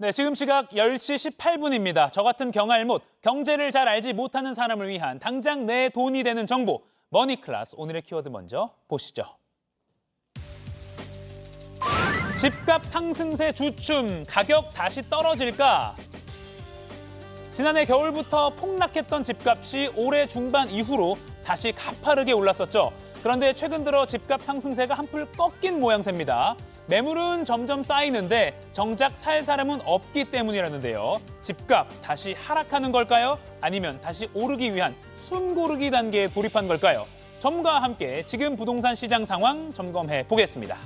네, 지금 시각 10시 18분입니다. 저 같은 경알못, 경제를 잘 알지 못하는 사람을 위한 당장 내 돈이 되는 정보, 머니 클라스 오늘의 키워드 먼저 보시죠. 집값 상승세 주춤, 가격 다시 떨어질까? 지난해 겨울부터 폭락했던 집값이 올해 중반 이후로 다시 가파르게 올랐었죠. 그런데 최근 들어 집값 상승세가 한풀 꺾인 모양새입니다. 매물은 점점 쌓이는데 정작 살 사람은 없기 때문이라는데요. 집값 다시 하락하는 걸까요? 아니면 다시 오르기 위한 순고르기 단계에 돌입한 걸까요? 점과 함께 지금 부동산 시장 상황 점검해 보겠습니다.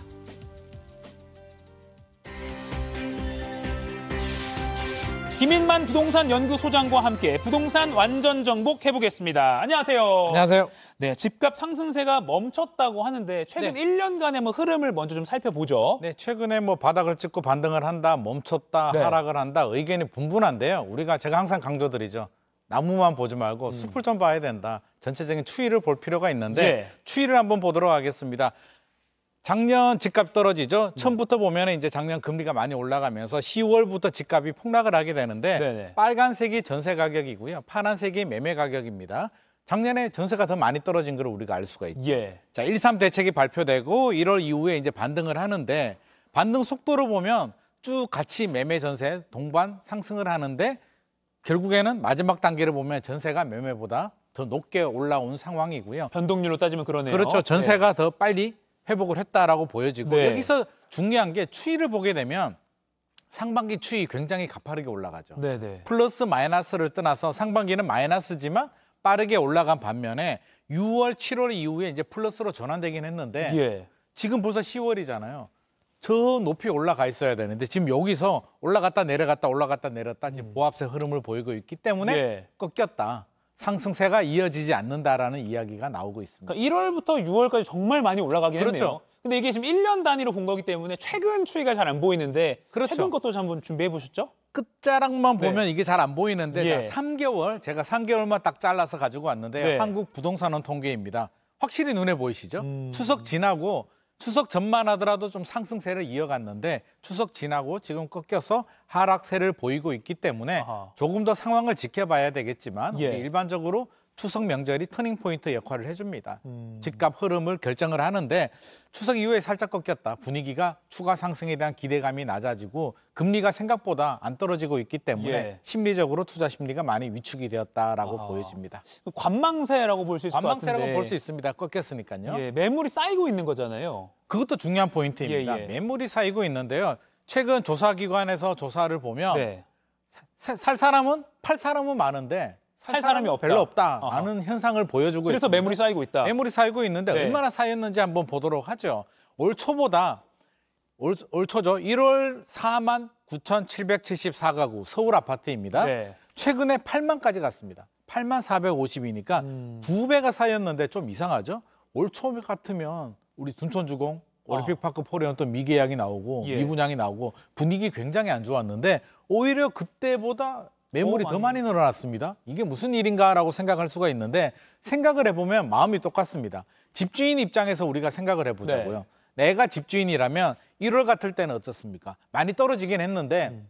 김인만 부동산 연구소장과 함께 부동산 완전 정복 해보겠습니다. 안녕하세요. 안녕하세요. 네, 집값 상승세가 멈췄다고 하는데 최근 네. 1년간의 뭐 흐름을 먼저 좀 살펴보죠. 네, 최근에 뭐 바닥을 찍고 반등을 한다, 멈췄다, 네. 하락을 한다 의견이 분분한데요. 우리가 제가 항상 강조드리죠. 나무만 보지 말고 음. 숲을 좀 봐야 된다. 전체적인 추이를 볼 필요가 있는데 네. 추이를 한번 보도록 하겠습니다. 작년 집값 떨어지죠. 네. 처음부터 보면 이제 작년 금리가 많이 올라가면서 10월부터 집값이 폭락을 하게 되는데 네네. 네. 빨간색이 전세 가격이고요. 파란색이 매매 가격입니다. 작년에 전세가 더 많이 떨어진 걸 우리가 알 수가 있죠. 예. 자, 1.3 대책이 발표되고 1월 이후에 이제 반등을 하는데 반등 속도로 보면 쭉 같이 매매 전세 동반 상승을 하는데 결국에는 마지막 단계를 보면 전세가 매매보다 더 높게 올라온 상황이고요. 변동률로 따지면 그러네요. 그렇죠. 예. 전세가 네. 더 빨리 회복을 했다라고 보여지고 네. 여기서 중요한 게 추이를 보게 되면 상반기 추이 굉장히 가파르게 올라가죠. 네네. 네. 플러스 마이너스를 떠나서 상반기는 마이너스지만 빠르게 올라간 반면에 6월, 7월 이후에 이제 플러스로 전환되긴 했는데 예. 지금 벌써 10월이잖아요. 저 높이 올라가 있어야 되는데 지금 여기서 올라갔다 내려갔다 올라갔다 내렸다 지금 음. 보합세 흐름을 보이고 있기 때문에 예. 꺾였다. 상승세가 이어지지 않는다라는 이야기가 나오고 있습니다. 그러니까 1월부터 6월까지 정말 많이 올라가긴 그렇죠. 했네요. 근데 이게 지금 1년 단위로 본 거기 때문에 최근 추이가 잘 안 보이는데 그렇죠. 최근 것도 한번 준비해 보셨죠? 끝자락만 네. 보면 이게 잘 안 보이는데 예. 3개월 제가 3개월만 딱 잘라서 가지고 왔는데 네. 한국 부동산원 통계입니다. 확실히 눈에 보이시죠? 음... 추석 지나고 추석 전만 하더라도 좀 상승세를 이어갔는데 추석 지나고 지금 꺾여서 하락세를 보이고 있기 때문에 아하. 조금 더 상황을 지켜봐야 되겠지만 예. 일반적으로 추석 명절이 터닝 포인트 역할을 해줍니다. 음. 집값 흐름을 결정을 하는데 추석 이후에 살짝 꺾였다. 분위기가 추가 상승에 대한 기대감이 낮아지고 금리가 생각보다 안 떨어지고 있기 때문에 예. 심리적으로 투자 심리가 많이 위축이 되었다라고 아. 보여집니다. 관망세라고 볼 수 있을 관망세라고 것 같은데. 관망세라고 볼 수 있습니다. 꺾였으니까요. 예, 매물이 쌓이고 있는 거잖아요. 그것도 중요한 포인트입니다. 예, 예, 매물이 쌓이고 있는데요. 최근 조사기관에서 조사를 보면 네. 살 사람은 팔 사람은 많은데 살 사람이 없다. 별로 없다라는 어허. 현상을 보여주고 그래서 있습니다. 매물이 쌓이고 있다. 매물이 쌓이고 있는데 네. 얼마나 쌓였는지 한번 보도록 하죠. 올 초보다 올, 올 초죠. 1월 4만 9,774가구 서울 아파트입니다. 네. 최근에 8만까지 갔습니다. 8만 450이니까 음. 2배가 쌓였는데 좀 이상하죠. 올 초 같으면 우리 둔촌주공 어. 올림픽파크 포레온 또 미계약이 나오고 예. 미분양이 나오고 분위기 굉장히 안 좋았는데 오히려 그때보다 매물이 더 많이 늘어났습니다. 이게 무슨 일인가라고 생각할 수가 있는데 생각을 해보면 마음이 똑같습니다. 집주인 입장에서 우리가 생각을 해보자고요. 네. 내가 집주인이라면 1월 같을 때는 어떻습니까? 많이 떨어지긴 했는데 음.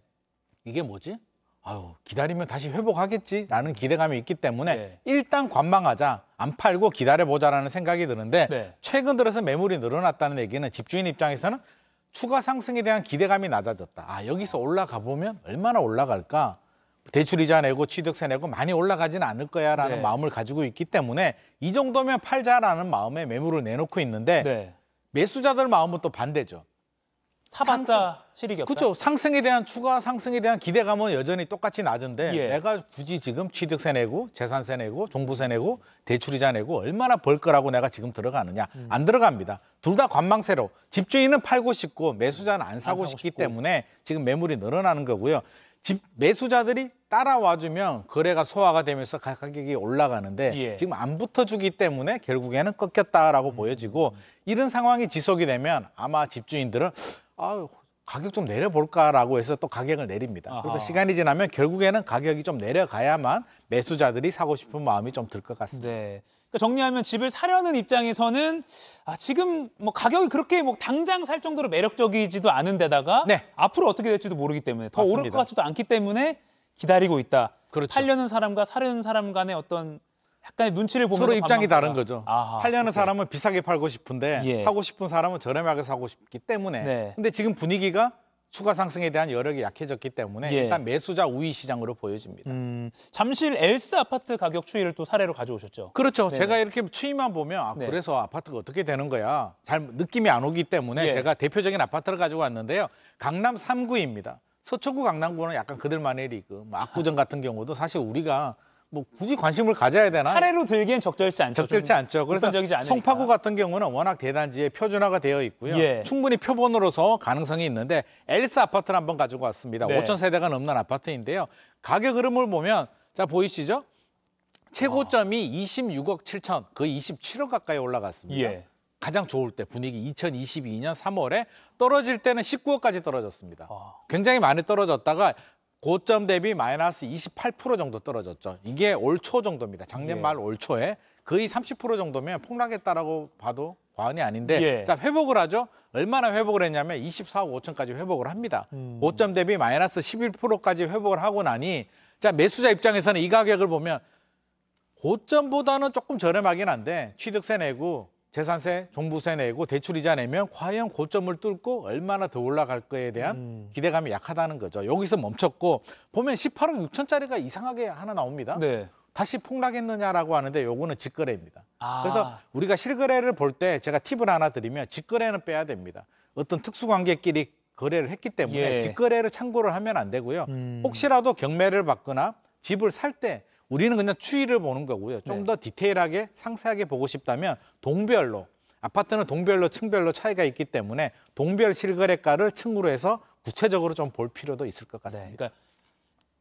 이게 뭐지? 아유 기다리면 다시 회복하겠지라는 기대감이 있기 때문에 네. 일단 관망하자 안 팔고 기다려보자라는 생각이 드는데 네. 최근 들어서 매물이 늘어났다는 얘기는 집주인 입장에서는 추가 상승에 대한 기대감이 낮아졌다. 아 여기서 올라가 보면 얼마나 올라갈까? 대출이자 내고 취득세 내고 많이 올라가지는 않을 거야라는 네. 마음을 가지고 있기 때문에 이 정도면 팔자라는 마음에 매물을 내놓고 있는데 네. 매수자들 마음은 또 반대죠. 사봤자 실익이 없다. 그렇죠. 상승에 대한 추가 상승에 대한 기대감은 여전히 똑같이 낮은데 예. 내가 굳이 지금 취득세 내고 재산세 내고 종부세 내고 대출이자 내고 얼마나 벌 거라고 내가 지금 들어가느냐. 음. 안 들어갑니다. 둘 다 관망세로 집주인은 팔고 싶고 매수자는 안 사고, 안 사고 싶기 싶고. 때문에 지금 매물이 늘어나는 거고요. 집 매수자들이 따라와주면 거래가 소화가 되면서 가격이 올라가는데 예. 지금 안 붙어주기 때문에 결국에는 꺾였다라고 음. 보여지고 이런 상황이 지속이 되면 아마 집주인들은 아 가격 좀 내려볼까라고 해서 또 가격을 내립니다. 아하. 그래서 시간이 지나면 결국에는 가격이 좀 내려가야만 매수자들이 사고 싶은 마음이 좀 들 것 같습니다. 네. 그러니까 정리하면 집을 사려는 입장에서는 아, 지금 뭐 가격이 그렇게 뭐 당장 살 정도로 매력적이지도 않은데다가 네. 앞으로 어떻게 될지도 모르기 때문에 더 맞습니다. 오를 것 같지도 않기 때문에 기다리고 있다. 그렇죠. 팔려는 사람과 사려는 사람 간의 어떤 약간의 눈치를 보면서 서로 입장이 다른 거죠. 아하, 팔려는 그렇죠. 사람은 비싸게 팔고 싶은데 예. 사고 싶은 사람은 저렴하게 사고 싶기 때문에. 네. 근데 지금 분위기가 추가 상승에 대한 여력이 약해졌기 때문에 예. 일단 매수자 우위 시장으로 보여집니다. 음, 잠실 엘스 아파트 가격 추이를 또 사례로 가져오셨죠. 그렇죠. 네 제가 이렇게 추이만 보면 아, 네. 그래서 아파트가 어떻게 되는 거야 잘 느낌이 안 오기 때문에 예. 제가 대표적인 아파트를 가지고 왔는데요. 강남 3구입니다. 서초구 강남구는 약간 그들만의 리그, 뭐 압구정 같은 경우도 사실 우리가 뭐 굳이 관심을 가져야 되나? 사례로 들기엔 적절치 않죠. 적절치 않죠. 그래서 송파구 같은 경우는 워낙 대단지에 표준화가 되어 있고요. 예. 충분히 표본으로서 가능성이 있는데 엘스 아파트를 한번 가지고 왔습니다. 네. 5천 세대가 넘는 아파트인데요. 가격 흐름을 보면 자 보이시죠? 최고점이 와. 26억 7천, 거의 27억 가까이 올라갔습니다. 예. 가장 좋을 때 분위기 2022년 3월에 떨어질 때는 19억까지 떨어졌습니다. 와. 아. 굉장히 많이 떨어졌다가 고점 대비 마이너스 28% 정도 떨어졌죠. 이게 올 초 정도입니다. 작년 예. 말올 초에 거의 30% 정도면 폭락했다라고 봐도 과언이 아닌데 예. 자 회복을 하죠. 얼마나 회복을 했냐면 24억 5천까지 회복을 합니다. 음. 고점 대비 마이너스 11%까지 회복을 하고 나니 자 매수자 입장에서는 이 가격을 보면 고점보다는 조금 저렴하긴 한데 취득세 내고 재산세, 종부세 내고 대출 이자 내면 과연 고점을 뚫고 얼마나 더 올라갈 거에 대한 음. 기대감이 약하다는 거죠. 여기서 멈췄고 보면 18억 6천짜리가 이상하게 하나 나옵니다. 네. 다시 폭락했느냐라고 하는데 요거는 직거래입니다. 아. 그래서 우리가 실거래를 볼 때 제가 팁을 하나 드리면 직거래는 빼야 됩니다. 어떤 특수관계끼리 거래를 했기 때문에 예. 직거래를 참고를 하면 안 되고요. 음. 혹시라도 경매를 받거나 집을 살때 우리는 그냥 추이를 보는 거고요. 좀더 네. 디테일하게 상세하게 보고 싶다면 동별로 아파트는 동별로 층별로 차이가 있기 때문에 동별 실거래가를 층으로 해서 구체적으로 좀 볼 필요도 있을 것 같습니다. 네, 그러니까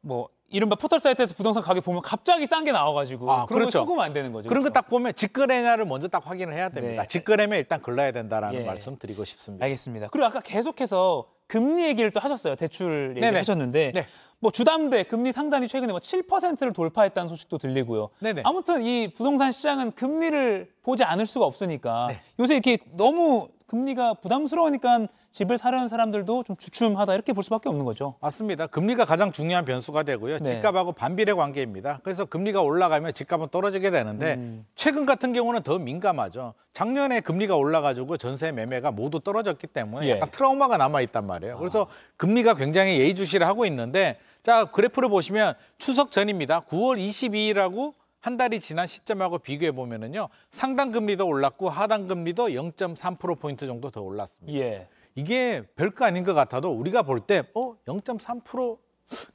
뭐 이른바 포털 사이트에서 부동산 가격 보면 갑자기 싼 게 나와가지고 아, 그런 그렇죠. 거안 되는 거죠. 그런 그렇죠? 거딱 보면 직거래냐를 먼저 딱 확인을 해야 됩니다. 네. 직거래면 일단 걸러야 된다라는 네. 말씀 드리고 싶습니다. 알겠습니다. 그리고 아까 계속해서 금리 얘기를 또 하셨어요. 대출 얘기 하셨는데 네. 뭐 주담대 금리 상단이 최근에 뭐 7%를 돌파했다는 소식도 들리고요. 네네. 아무튼 이 부동산 시장은 금리를 보지 않을 수가 없으니까 네. 요새 이렇게 너무 금리가 부담스러우니까 집을 사려는 사람들도 좀 주춤하다 이렇게 볼 수밖에 없는 거죠. 맞습니다. 금리가 가장 중요한 변수가 되고요. 네. 집값하고 반비례 관계입니다. 그래서 금리가 올라가면 집값은 떨어지게 되는데 음. 최근 같은 경우는 더 민감하죠. 작년에 금리가 올라가지고 전세 매매가 모두 떨어졌기 때문에 예. 약간 트라우마가 남아 있단 말이에요. 그래서 아. 금리가 굉장히 예의주시를 하고 있는데 자, 그래프를 보시면 추석 전입니다. 9월 22일하고 한 달이 지난 시점하고 비교해 보면은요. 상당 금리도 올랐고 하단 금리도 0.3% 포인트 정도 더 올랐습니다. 예. 이게 별거 아닌 것 같아도 우리가 볼때 어, 0.3%?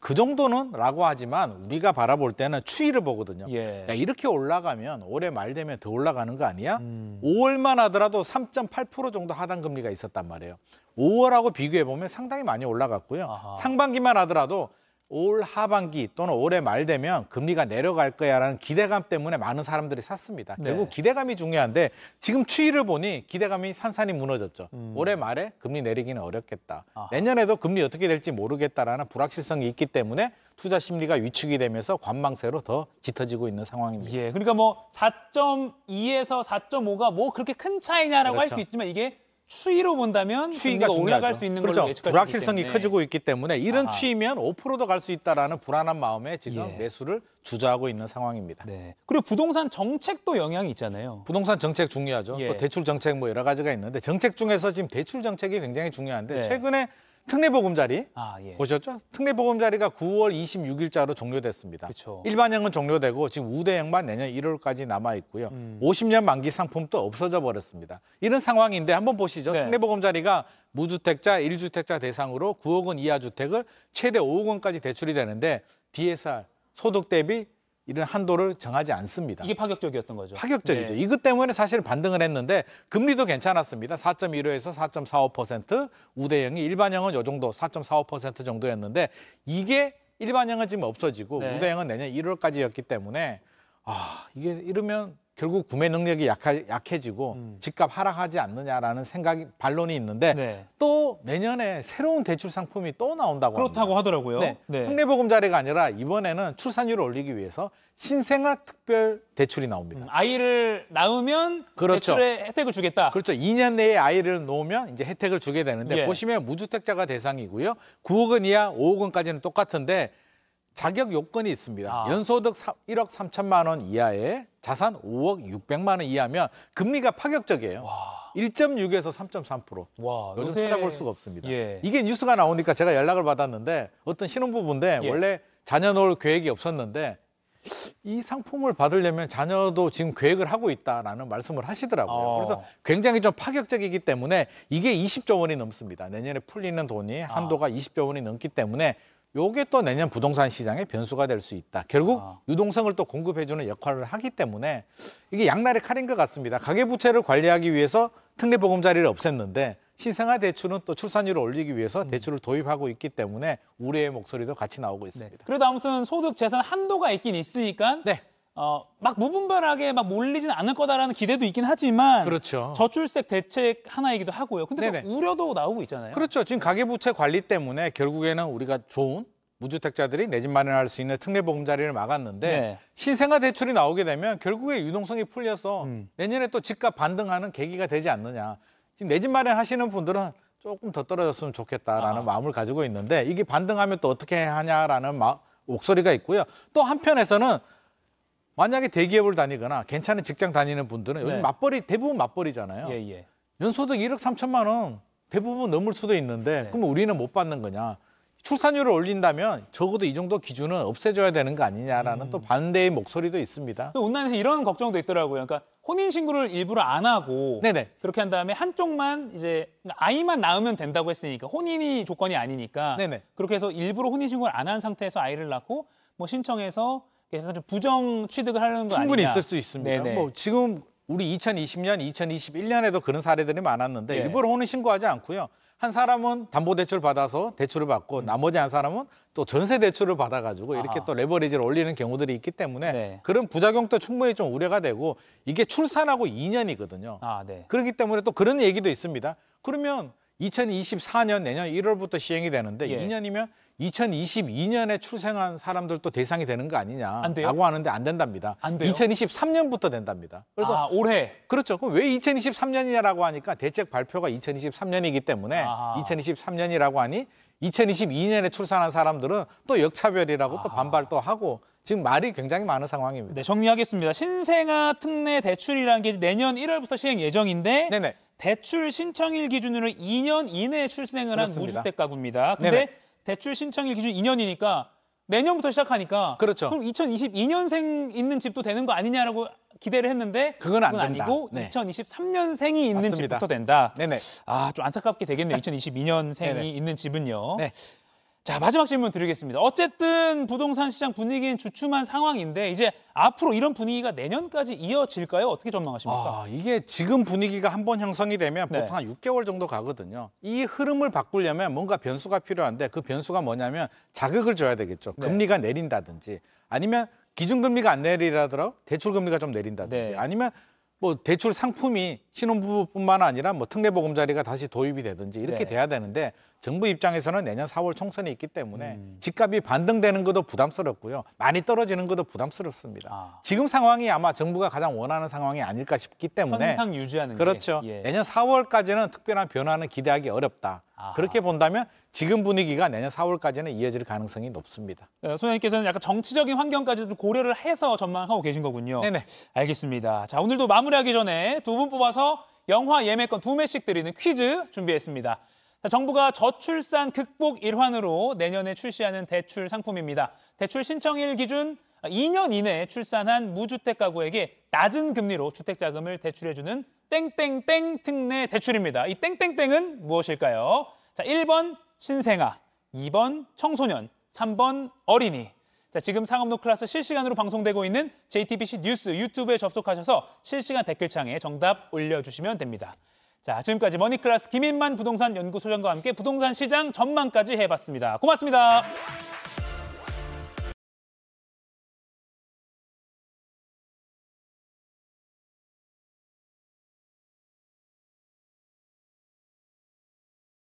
그 정도는 라고 하지만 우리가 바라볼 때는 추이를 보거든요. 예. 야, 이렇게 올라가면 올해 말 되면 더 올라가는 거 아니야? 음. 5월만 하더라도 3.8% 정도 하단 금리가 있었단 말이에요. 5월하고 비교해 보면 상당히 많이 올라갔고요. 아하. 상반기만 하더라도 올 하반기 또는 올해 말 되면 금리가 내려갈 거야라는 기대감 때문에 많은 사람들이 샀습니다. 네. 결국 기대감이 중요한데 지금 추이를 보니 기대감이 산산이 무너졌죠. 음. 올해 말에 금리 내리기는 어렵겠다. 아하. 내년에도 금리 어떻게 될지 모르겠다라는 불확실성이 있기 때문에 투자 심리가 위축이 되면서 관망세로 더 짙어지고 있는 상황입니다. 예, 그러니까 뭐 4.2에서 4.5가 뭐 그렇게 큰 차이냐라고 그렇죠. 할수 있지만 이게 추위로 본다면 추위가 올라갈 수 있는 그렇죠. 걸로 예측할 불확실성이 커지고 있기 때문에 이런 아. 추위면 5%도 갈 수 있다라는 불안한 마음에 지금 예. 매수를 주저하고 있는 상황입니다. 네. 그리고 부동산 정책도 영향이 있잖아요. 부동산 정책 중요하죠. 예. 또 대출 정책 뭐 여러 가지가 있는데 정책 중에서 지금 대출 정책이 굉장히 중요한데 네. 최근에 특례보금자리 아, 예. 보셨죠? 특례보금자리가 9월 26일자로 종료됐습니다. 그쵸. 일반형은 종료되고 지금 우대형만 내년 1월까지 남아 있고요. 음. 50년 만기 상품도 없어져 버렸습니다. 이런 상황인데 한번 보시죠. 네. 특례보금자리가 무주택자, 1주택자 대상으로 9억 원 이하 주택을 최대 5억 원까지 대출이 되는데 DSR 소득 대비 이런 한도를 정하지 않습니다. 이게 파격적이었던 거죠. 파격적이죠. 네. 이것 때문에 사실 반등을 했는데 금리도 괜찮았습니다. 4.15에서 4.45%, 우대형이 일반형은 요 정도 4.45% 정도였는데 이게 일반형은 지금 없어지고 네. 우대형은 내년 1월까지였기 때문에 아, 이게 이러면 결국 구매 능력이 약해, 지고 음. 집값 하락하지 않느냐라는 생각이 반론이 있는데 네. 또 내년에 새로운 대출 상품이 또 나온다고 그렇다고 합니다. 하더라고요. 네. 네. 특례보금자리가 아니라 이번에는 출산율을 올리기 위해서 신생아 특별 대출이 나옵니다. 음, 아이를 낳으면 그렇죠. 대출의 혜택을 주겠다. 그렇죠. 2년 내에 아이를 놓으면 이제 혜택을 주게 되는데 예. 보시면 무주택자가 대상이고요. 9억 원 이하 5억 원까지는 똑같은데 자격 요건이 있습니다. 아. 연소득 1억 3천만 원 이하에 자산 5억 600만 원 이하면 금리가 파격적이에요. 와. 1.6에서 3.3%. 와, 요즘 요새... 찾아볼 수가 없습니다. 예. 이게 뉴스가 나오니까 제가 연락을 받았는데 어떤 신혼부부인데 예. 원래 자녀 놓을 계획이 없었는데 이 상품을 받으려면 자녀도 지금 계획을 하고 있다라는 말씀을 하시더라고요. 어. 그래서 굉장히 좀 파격적이기 때문에 이게 20조 원이 넘습니다. 내년에 풀리는 돈이 아. 한도가 아. 20조 원이 넘기 때문에 요게 또 내년 부동산 시장의 변수가 될 수 있다. 결국 아. 유동성을 또 공급해주는 역할을 하기 때문에 이게 양날의 칼인 것 같습니다. 가계부채를 관리하기 위해서 특례보금자리를 없앴는데 신생아 대출은 또 출산율을 올리기 위해서 음. 대출을 도입하고 있기 때문에 우려의 목소리도 같이 나오고 네. 있습니다. 네. 그래도 아무튼 소득 재산 한도가 있긴 있으니까 네. 어, 막 무분별하게 막 몰리진 않을 거다라는 기대도 있긴 하지만 그렇죠. 저출색 대책 하나이기도 하고요. 근데 또 뭐 우려도 나오고 있잖아요. 그렇죠. 지금 가계부채 관리 때문에 결국에는 우리가 좋은 무주택자들이 내 집 마련할 수 있는 특례보금자리를 막았는데 네. 신생아 대출이 나오게 되면 결국에 유동성이 풀려서 음. 내년에 또 집값 반등하는 계기가 되지 않느냐. 지금 내 집 마련하시는 분들은 조금 더 떨어졌으면 좋겠다라는 아. 마음을 가지고 있는데 이게 반등하면 또 어떻게 하냐라는 마, 목소리가 있고요. 또 한편에서는 만약에 대기업을 다니거나 괜찮은 직장 다니는 분들은 요즘 네. 맞벌이 대부분 맞벌이잖아요. 예, 예. 연소득 1억 3천만 원 대부분 넘을 수도 있는데 네. 그럼 우리는 못 받는 거냐? 출산율을 올린다면 적어도 이 정도 기준은 없애줘야 되는 거 아니냐라는 음. 또 반대의 목소리도 있습니다. 그 온라인에서 이런 걱정도 있더라고요. 그러니까 혼인 신고를 일부러 안 하고 네네. 그렇게 한 다음에 한쪽만 이제 아이만 낳으면 된다고 했으니까 혼인이 조건이 아니니까 네네. 그렇게 해서 일부러 혼인 신고를 안 한 상태에서 아이를 낳고 뭐 신청해서 약간 좀 부정 취득을 하려는 거 충분히 있을 수 있습니다. 네네. 뭐 지금 우리 2020년, 2021년에도 그런 사례들이 많았는데 네. 일부러 혼은 신고하지 않고요. 한 사람은 담보 대출 받아서 대출을 받고 음. 나머지 한 사람은 또 전세 대출을 받아가지고 이렇게 아하. 또 레버리지를 올리는 경우들이 있기 때문에 네. 그런 부작용도 충분히 좀 우려가 되고 이게 출산하고 2년이거든요. 아, 네. 그렇기 때문에 또 그런 얘기도 있습니다. 그러면 2024년 내년 1월부터 시행이 되는데 예. 2년이면 2022년에 출생한 사람들도 대상이 되는 거 아니냐라고 하는데 안 된답니다. 안 돼요? 2023년부터 된답니다. 그래서 아, 올해 그렇죠. 그럼 왜 2023년이냐라고 하니까 대책 발표가 2023년이기 때문에 아. 2023년이라고 하니 2022년에 출산한 사람들은 또 역차별이라고 아. 또 반발도 하고 지금 말이 굉장히 많은 상황입니다. 네, 정리하겠습니다. 신생아 특례 대출이라는 게 내년 1월부터 시행 예정인데 네네. 대출 신청일 기준으로 2년 이내에 출생을 그렇습니다. 한 무주택 가구입니다. 근데 네네. 대출 신청일 기준 2년이니까 내년부터 시작하니까 그렇죠. 그럼 2022년생 있는 집도 되는 거 아니냐라고 기대를 했는데 그건, 안 그건 아니고 네. 2023년생이 있는 맞습니다. 집부터 된다. 네네. 아좀 안타깝게 되겠네요. 2022년생이 있는 집은요. 네. 자, 마지막 질문 드리겠습니다. 어쨌든 부동산 시장 분위기는 주춤한 상황인데 이제 앞으로 이런 분위기가 내년까지 이어질까요? 어떻게 전망하십니까? 아, 이게 지금 분위기가 한 번 형성이 되면 네. 보통 한 6개월 정도 가거든요. 이 흐름을 바꾸려면 뭔가 변수가 필요한데 그 변수가 뭐냐면 자극을 줘야 되겠죠. 네. 금리가 내린다든지 아니면 기준금리가 안 내리라더라도 대출금리가 좀 내린다든지 네. 아니면 뭐 대출 상품이 신혼부부뿐만 아니라 뭐 특례보금자리가 다시 도입이 되든지 이렇게 네. 돼야 되는데 정부 입장에서는 내년 4월 총선이 있기 때문에 음. 집값이 반등되는 것도 부담스럽고요. 많이 떨어지는 것도 부담스럽습니다. 아. 지금 상황이 아마 정부가 가장 원하는 상황이 아닐까 싶기 때문에 현상 유지하는 그렇죠. 예. 내년 4월까지는 특별한 변화는 기대하기 어렵다. 아하. 그렇게 본다면 지금 분위기가 내년 4월까지는 이어질 가능성이 높습니다. 네, 소장님께서는 약간 정치적인 환경까지도 고려를 해서 전망하고 계신 거군요. 네네. 알겠습니다. 자 오늘도 마무리하기 전에 두 분 뽑아서 영화 예매권 두 매씩 드리는 퀴즈 준비했습니다. 자, 정부가 저출산 극복 일환으로 내년에 출시하는 대출 상품입니다. 대출 신청일 기준 2년 이내에 출산한 무주택 가구에게 낮은 금리로 주택 자금을 대출해주는 땡땡땡 특례 대출입니다. 이 땡땡땡은 무엇일까요? 자, 1번 신생아, 2번 청소년, 3번 어린이. 자, 지금 상업노 클래스 실시간으로 방송되고 있는 JTBC 뉴스 유튜브에 접속하셔서 실시간 댓글창에 정답 올려주시면 됩니다. 자, 지금까지 머니클래스 김인만 부동산 연구소장과 함께 부동산 시장 전망까지 해봤습니다. 고맙습니다.